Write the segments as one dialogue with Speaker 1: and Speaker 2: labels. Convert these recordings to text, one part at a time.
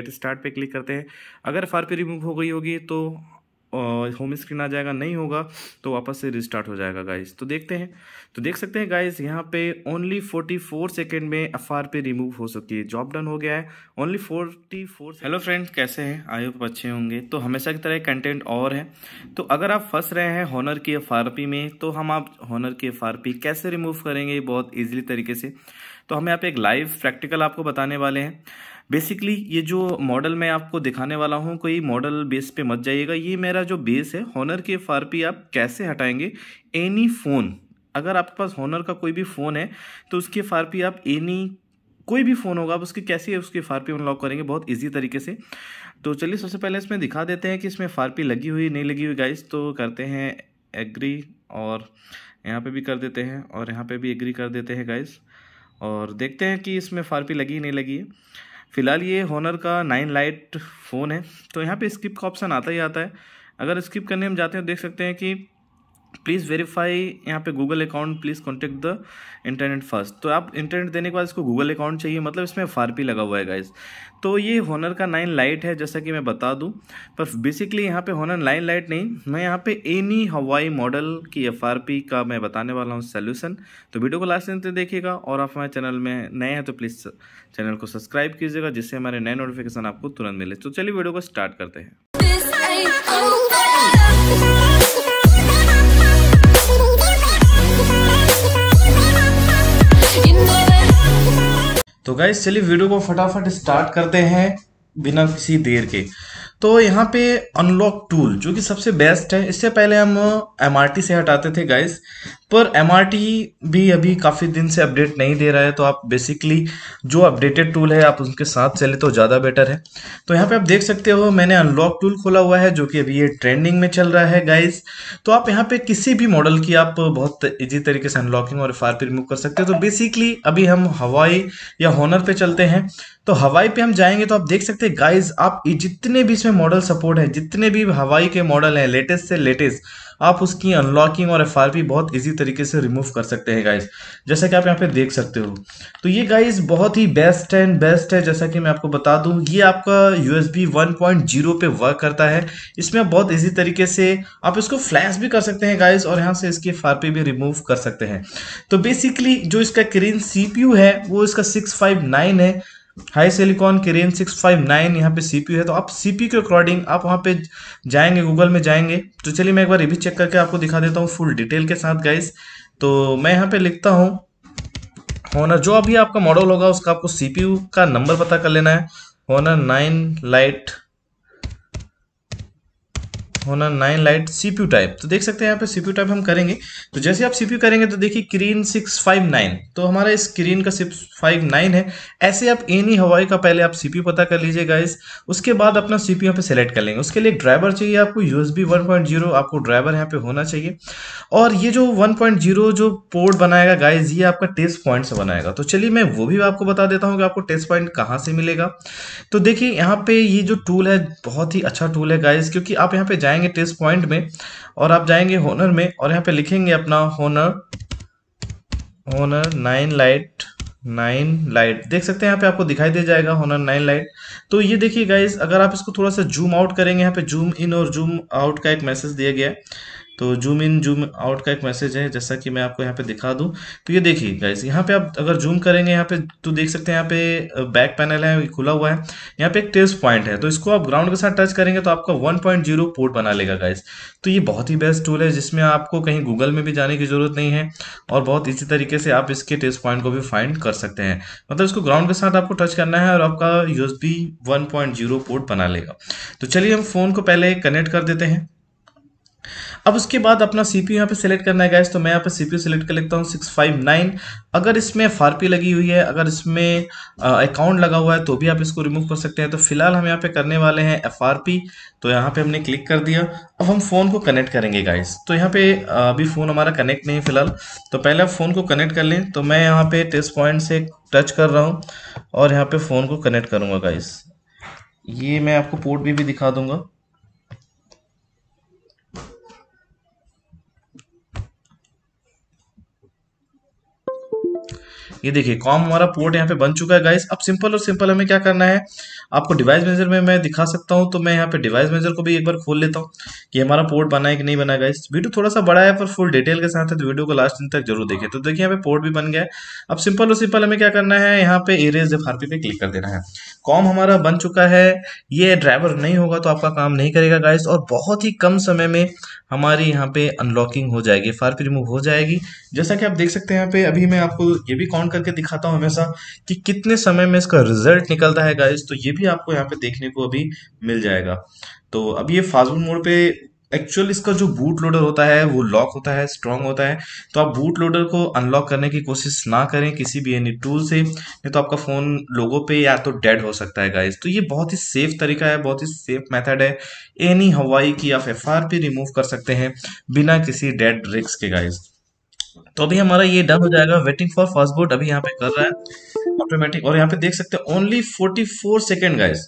Speaker 1: get start पे click करते हैं अगर फार पे रिमूव हो गई होगी तो होम स्क्रीन आ जाएगा नहीं होगा तो वापस से रिस्टार्ट हो जाएगा गाइस तो देखते हैं तो देख सकते हैं गाइस यहाँ पे ओनली 44 सेकंड में एफ आर पे रिमूव हो सकती है जॉब डन हो गया है ओनली 44 हेलो फ्रेंड कैसे हैं आई होप अच्छे होंगे तो हमेशा की तरह कंटेंट और है तो अगर आप फंस रहे हैं हॉनर की एफ में तो हम आप हॉनर की एफ कैसे रिमूव करेंगे बहुत ईजिली तरीके से तो हम यहाँ पे एक लाइव प्रैक्टिकल आपको बताने वाले हैं बेसिकली ये जो मॉडल मैं आपको दिखाने वाला हूँ कोई मॉडल बेस पे मत जाइएगा ये मेरा जो बेस है हॉनर के एफ आप कैसे हटाएंगे एनी फ़ोन अगर आपके पास हॉनर का कोई भी फ़ोन है तो उसके एफ आप एनी कोई भी फ़ोन होगा आप उसकी कैसे उसके एफ आर अनलॉक करेंगे बहुत ईज़ी तरीके से तो चलिए सबसे पहले इसमें दिखा देते हैं कि इसमें एफ लगी हुई नहीं लगी हुई गाइस तो करते हैं एग्री और यहाँ पे भी कर देते हैं और यहाँ पे भी एग्री कर देते हैं गाइस और देखते हैं कि इसमें फारपी लगी नहीं लगी है फ़िलहाल ये होनर का नाइन लाइट फ़ोन है तो यहाँ पे स्किप का ऑप्शन आता ही आता है अगर स्किप करने हम जाते हैं देख सकते हैं कि प्लीज़ वेरीफाई यहाँ पे Google account please contact the internet first तो आप इंटरनेट देने के बाद इसको गूगल अकाउंट चाहिए मतलब इसमें एफ लगा हुआ है गाइज तो ये होनर का नाइन लाइट है जैसा कि मैं बता दूँ पर बेसिकली यहाँ पे होनर नाइन लाइट नहीं मैं यहाँ पे एनी हवाई मॉडल की एफ का मैं बताने वाला हूँ सोल्यूशन तो वीडियो को लास्ट तक देखिएगा और आप हमारे चैनल में नए हैं तो प्लीज़ चैनल को सब्सक्राइब कीजिएगा जिससे हमारे नए नोटिफिकेशन आपको तुरंत मिले तो चलिए वीडियो को स्टार्ट करते हैं तो गाइज चलिए वीडियो को फटाफट स्टार्ट करते हैं बिना किसी देर के तो यहाँ पे अनलॉक टूल जो कि सबसे बेस्ट है इससे पहले हम एम से हटाते थे गाइस पर एम भी अभी काफ़ी दिन से अपडेट नहीं दे रहा है तो आप बेसिकली जो अपडेटेड टूल है आप उनके साथ चले तो ज़्यादा बेटर है तो यहाँ पे आप देख सकते हो मैंने अनलॉक टूल खोला हुआ है जो कि अभी ये ट्रेंडिंग में चल रहा है गाइज तो आप यहाँ पे किसी भी मॉडल की आप बहुत इजी तरीके से अनलॉकिंग और एफ रिमूव कर सकते हो तो बेसिकली अभी हम हवाई या हॉनर पे चलते हैं तो हवाई पे हम जाएंगे तो आप देख सकते हैं गाइज आप जितने भी इसमें मॉडल सपोर्ट है जितने भी हवाई के मॉडल हैं लेटेस्ट से लेटेस्ट आप उसकी अनलॉकिंग और एफ बहुत ईजी तरीके से रिमूव कर सकते हैं गाइज जैसा कि आप यहाँ पे देख सकते हो तो ये गाइज बहुत ही बेस्ट एंड बेस्ट है जैसा कि मैं आपको बता दूँ ये आपका U S B one point zero पे वर्क करता है इसमें आप बहुत ईजी तरीके से आप इसको फ्लैश भी कर सकते हैं गाइज और यहाँ से इसकी एफ भी रिमूव कर सकते हैं तो बेसिकली जो इसका क्रीन सी है वो इसका सिक्स फाइव नाइन है हाई सिलिकॉन के रेंज सिक्स फाइव नाइन यहाँ पे सीपी है तो आप सीपी के अकॉर्डिंग आप वहाँ पे जाएंगे गूगल में जाएंगे तो चलिए मैं एक बार ये भी चेक करके आपको दिखा देता हूँ फुल डिटेल के साथ गाइस तो मैं यहाँ पे लिखता हूँ होनर जो अभी आपका मॉडल होगा उसका आपको सीपीयू का नंबर पता कर लेना है Honor nine lite Honor nine lite CPU type तो देख सकते हैं यहाँ पे सीपीयू टाइप हम करेंगे तो जैसे आप सीपीयू करेंगे तो देखिए क्रीन सिक्स फाइव नाइन तो हमारा इस क्रीन का सिक्स फाइव नाइन है ऐसे आप एनी हवाई का पहले आप सीपीयू पता कर लीजिएगा इस उसके बाद अपना सीपीयू यहाँ पे सेलेक्ट कर लेंगे उसके लिए ड्राइवर चाहिए आपको यूएसबी जीरो आपको ड्राइवर यहाँ पे होना चाहिए और ये जो जीरो जो पोर्ट बनाएगा गाइज ये आपका टेस्ट पॉइंट से बनाएगा तो चलिए मैं वो भी आपको बता देता हूँ कि आपको टेस्ट पॉइंट कहाँ से मिलेगा तो देखिए यहाँ पे ये जो टूल है बहुत ही अच्छा टूल है गाइज क्योंकि आप यहाँ पे जाए जाएंगे टेस्ट पॉइंट में और आप जाएंगे होनर में और यहाँ पे लिखेंगे अपना Honor Honor nine lite nine lite देख सकते हैं यहाँ पे आपको दिखाई दे जाएगा होनर नाइन लाइट तो ये देखिए गाइज अगर आप इसको थोड़ा सा जूम आउट करेंगे यहाँ पे जूम इन और जूम आउट का एक मैसेज दिया गया है तो जूम इन जूम आउट का एक मैसेज है जैसा कि मैं आपको यहाँ पे दिखा दूँ तो ये देखिए गाइस यहाँ पे आप अगर जूम करेंगे यहाँ पे तो देख सकते हैं यहाँ पे बैक पैनल है खुला हुआ है यहाँ पे एक टेस्ट पॉइंट है तो इसको आप ग्राउंड के साथ टच करेंगे तो आपका 1.0 पोर्ट बना लेगा गाइज तो ये बहुत ही बेस्ट टूल है जिसमें आपको कहीं गूगल में भी जाने की ज़रूरत नहीं है और बहुत इसी तरीके से आप इसके टेस्ट पॉइंट को भी फाइंड कर सकते हैं मतलब इसको ग्राउंड के साथ आपको टच करना है और आपका यूएस बी पोर्ट बना लेगा तो चलिए हम फ़ोन को पहले कनेक्ट कर देते हैं अब उसके बाद अपना सी पी यहाँ पर सिलेक्ट करना है गैस तो मैं यहाँ पर सी पी सिलेक्ट कर लेता हूँ सिक्स फाइव नाइन अगर इसमें एफ आर पी लगी हुई है अगर इसमें अकाउंट लगा हुआ है तो भी आप इसको रिमूव कर सकते हैं तो फिलहाल हम यहाँ पे करने वाले हैं एफ आर पी तो यहाँ पे हमने क्लिक कर दिया अब हम फ़ोन को कनेक्ट करेंगे गाइस तो यहाँ पे अभी फ़ोन हमारा कनेक्ट नहीं है फिलहाल तो पहले आप फ़ोन को कनेक्ट कर लें तो मैं यहाँ पे टेस्ट पॉइंट से टच कर रहा हूँ और यहाँ पे फ़ोन को कनेक्ट करूँगा गाइस ये मैं आपको पोर्ट भी, भी दिखा दूँगा ये देखिए कॉम हमारा पोर्ट यहाँ पे बन चुका है गाइस अब सिंपल और सिंपल हमें क्या करना है आपको डिवाइस मेजर में मैं दिखा सकता हूँ तो मैं यहाँ पे डिवाइस मेजर को भी एक बार खोल लेता हूँ कि हमारा पोर्ट बना है कि नहीं बना गाइस वीडियो थोड़ा सा बड़ा है पर फुल डिटेल के साथ है तो वीडियो को लास्ट दिन तक जरूर देखें तो देखिए यहाँ पे पोर्ट भी बन गया है अब सिंपल और सिंपल हमें क्या करना है यहाँ पे एरेज एफ पे क्लिक कर देना है कॉम हमारा बन चुका है ये ड्राइवर नहीं होगा तो आपका काम नहीं करेगा गाइस और बहुत ही कम समय में हमारी यहाँ पे अनलॉकिंग हो जाएगी पी रिमूव हो जाएगी जैसा कि आप देख सकते हैं यहाँ पे अभी मैं आपको ये भी काउंट करके दिखाता हूँ हमेशा कि कितने समय में इसका रिजल्ट निकलता है गाइस तो ये भी आपको यहाँ पे देखने को अभी मिल जाएगा तो अब ये फास्ट बूट मोड पे एक्चुअल इसका जो बूट लोडर होता है वो लॉक होता है स्ट्रॉन्ग होता है तो आप बूट लोडर को अनलॉक करने की कोशिश ना करें किसी भी एनी टूल से नहीं तो आपका फ़ोन लोगों पे या तो डेड हो सकता है गाइस तो ये बहुत ही सेफ तरीका है बहुत ही सेफ मेथड है एनी हवाई की आप एफ पे रिमूव कर सकते हैं बिना किसी डेड रिक्स के गाइज तो अभी हमारा ये डन हो जाएगा वेटिंग फॉर फास्ट बूट अभी यहाँ पे कर रहा है ऑटोमेटिक और यहाँ पे देख सकते हैं only forty four second guys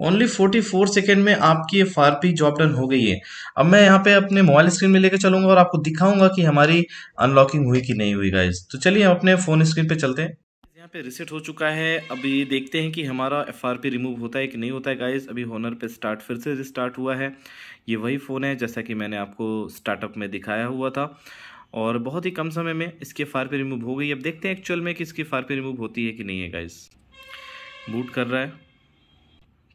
Speaker 1: only 44 second में आपकी ये फार पी जॉब डन हो गई है अब मैं यहाँ पे अपने मोबाइल स्क्रीन में लेकर चलूंगा और आपको दिखाऊंगा कि हमारी अनलॉकिंग हुई कि नहीं हुई गाइज तो चलिए हम अपने फ़ोन स्क्रीन पे चलते हैं यहाँ पे रिसेट हो चुका है अब ये देखते हैं कि हमारा एफ रिमूव होता है कि नहीं होता है गाइज अभी होनर पे स्टार्ट फिर से रिस्टार्ट हुआ है ये वही फ़ोन है जैसा कि मैंने आपको स्टार्टअप में दिखाया हुआ था और बहुत ही कम समय में इसकी एफ रिमूव हो गई अब देखते हैं एक्चुअल में कि इसकी एफ रिमूव होती है कि नहीं है गाइस बूट कर रहा है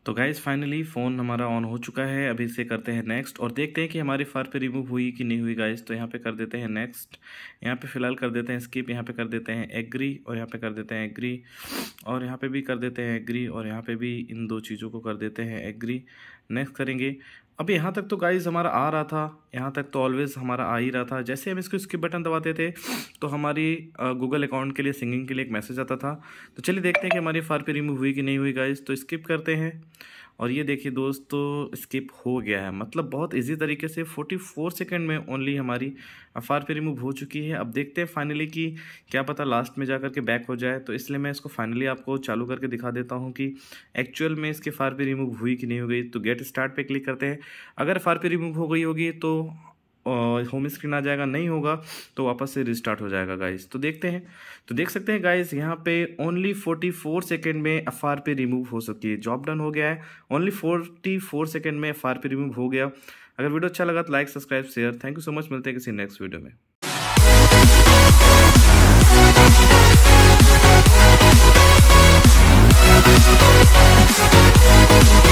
Speaker 1: तो गाइज़ फाइनली फ़ोन हमारा ऑन हो चुका है अभी इसे करते हैं नेक्स्ट और देखते हैं कि हमारी फ़र पे रिमूव हुई कि नहीं हुई गाइज़ तो यहाँ पे कर देते हैं नेक्स्ट यहाँ पे फ़िलहाल कर देते हैं स्किप यहाँ पे कर देते हैं एग्री और यहाँ पे कर देते हैं एग्री और यहाँ पे भी कर देते हैं एग्री और यहाँ पे भी इन दो चीज़ों को कर देते हैं एग्री नेक्स्ट करेंगे अब यहाँ तक तो गाइस हमारा आ रहा था यहाँ तक तो ऑलवेज़ हमारा आ ही रहा था जैसे हम इसको स्किप बटन दबाते थे तो हमारी गूगल अकाउंट के लिए सिंगिंग के लिए एक मैसेज आता था तो चलिए देखते हैं कि हमारी फार पे रिमूव हुई कि नहीं हुई गाइस तो स्किप करते हैं और ये देखिए दोस्तों तो स्किप हो गया है मतलब बहुत इजी तरीके से 44 सेकंड में ओनली हमारी एफ आर रिमूव हो चुकी है अब देखते हैं फाइनली कि क्या पता लास्ट में जा करके बैक हो जाए तो इसलिए मैं इसको फाइनली आपको चालू करके दिखा देता हूँ कि एक्चुअल में इसके फार आर रिमूव हुई कि नहीं हो गई तो गेट स्टार्ट पर क्लिक करते हैं अगर फार पे रिमूव हो गई होगी तो होम स्क्रीन आ जाएगा नहीं होगा तो वापस से रिस्टार्ट हो जाएगा गाइस तो देखते हैं तो देख सकते हैं गाइस यहाँ पे ओनली 44 सेकंड में एफ आर पी रिमूव हो सकती है जॉब डन हो गया है ओनली 44 सेकंड में एफ आर पी रिमूव हो गया अगर वीडियो अच्छा लगा तो like subscribe share thank you so much मिलते हैं किसी नेक्स्ट वीडियो में